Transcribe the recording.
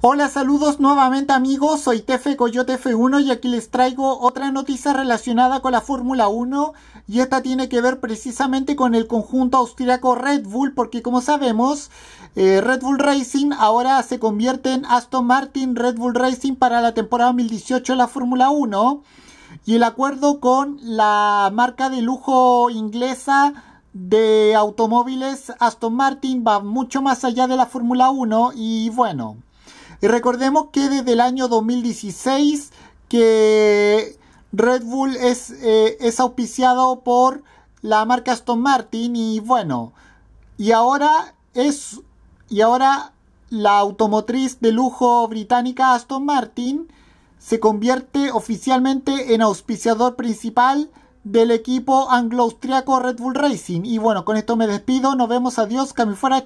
Hola, saludos nuevamente amigos, soy Tefe Coyote F1 y aquí les traigo otra noticia relacionada con la Fórmula 1 y esta tiene que ver precisamente con el conjunto austriaco Red Bull porque como sabemos eh, Red Bull Racing ahora se convierte en Aston Martin Red Bull Racing para la temporada 2018 de la Fórmula 1 y el acuerdo con la marca de lujo inglesa de automóviles Aston Martin va mucho más allá de la Fórmula 1 y bueno. Y recordemos que desde el año 2016 que Red Bull es, eh, es auspiciado por la marca Aston Martin y bueno, y ahora es, y ahora la automotriz de lujo británica Aston Martin se convierte oficialmente en auspiciador principal del equipo anglo-austriaco Red Bull Racing. Y bueno, con esto me despido, nos vemos, adiós, que fuera